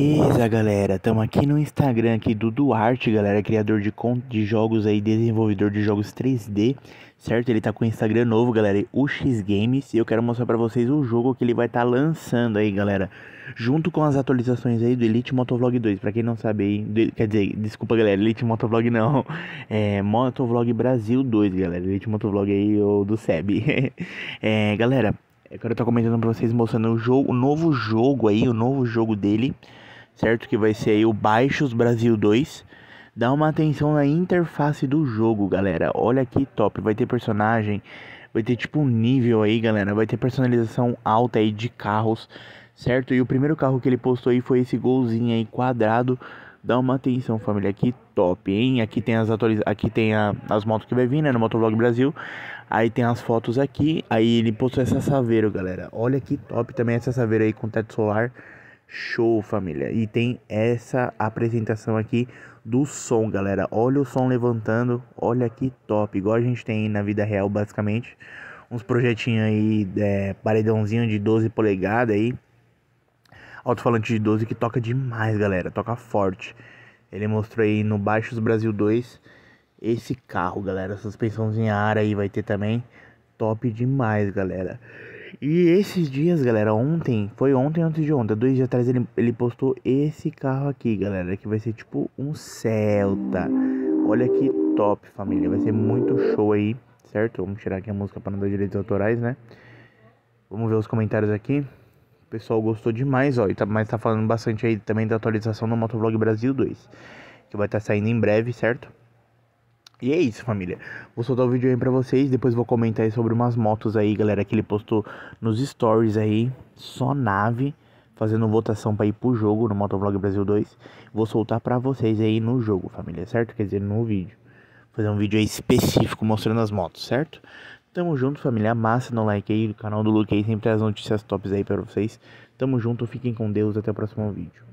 Beleza, galera, estamos aqui no Instagram aqui do Duarte, galera, criador de, de jogos aí, desenvolvedor de jogos 3D, certo? Ele tá com o Instagram novo, galera, o X Games, e eu quero mostrar para vocês o jogo que ele vai estar tá lançando aí, galera, junto com as atualizações aí do Elite Motovlog 2, para quem não sabe aí, de, quer dizer, desculpa, galera, Elite Motovlog não, é Motovlog Brasil 2, galera, Elite Motovlog aí ou do SEB. é, galera, eu quero estar tá comentando para vocês, mostrando o jogo, o novo jogo aí, o novo jogo dele, certo? Que vai ser aí o Baixos Brasil 2. Dá uma atenção na interface do jogo, galera. Olha que top. Vai ter personagem, vai ter tipo um nível aí, galera. Vai ter personalização alta aí de carros, certo? E o primeiro carro que ele postou aí foi esse golzinho aí quadrado. Dá uma atenção, família, que top, hein? Aqui tem as atualiza aqui tem a... as motos que vai vir, né, no Motovlog Brasil. Aí tem as fotos aqui. Aí ele postou essa saveiro, galera. Olha que top também essa saveiro aí com teto solar. Show, família. E tem essa apresentação aqui do som, galera. Olha o som levantando. Olha que top. Igual a gente tem na vida real, basicamente. Uns projetinhos aí, é, paredãozinho de 12 polegadas aí. Alto-falante de 12 que toca demais, galera. Toca forte. Ele mostrou aí no Baixos Brasil 2 esse carro, galera. Suspensãozinha ar aí vai ter também. Top demais, galera. E esses dias, galera, ontem, foi ontem antes de ontem, dois dias atrás ele, ele postou esse carro aqui, galera, que vai ser tipo um Celta. Olha que top, família, vai ser muito show aí, certo? Vamos tirar aqui a música para não dar direitos autorais, né? Vamos ver os comentários aqui. O pessoal gostou demais, ó, tá, mas tá falando bastante aí também da atualização do Motovlog Brasil 2, que vai estar tá saindo em breve, certo? E é isso, família. Vou soltar o vídeo aí pra vocês. Depois vou comentar aí sobre umas motos aí, galera, que ele postou nos stories aí. Só nave. Fazendo votação pra ir pro jogo no Motovlog Brasil 2. Vou soltar pra vocês aí no jogo, família, certo? Quer dizer, no vídeo. fazer um vídeo aí específico mostrando as motos, certo? Tamo junto, família. Massa no like aí, do canal do Luke aí, sempre as notícias tops aí pra vocês. Tamo junto, fiquem com Deus, até o próximo vídeo.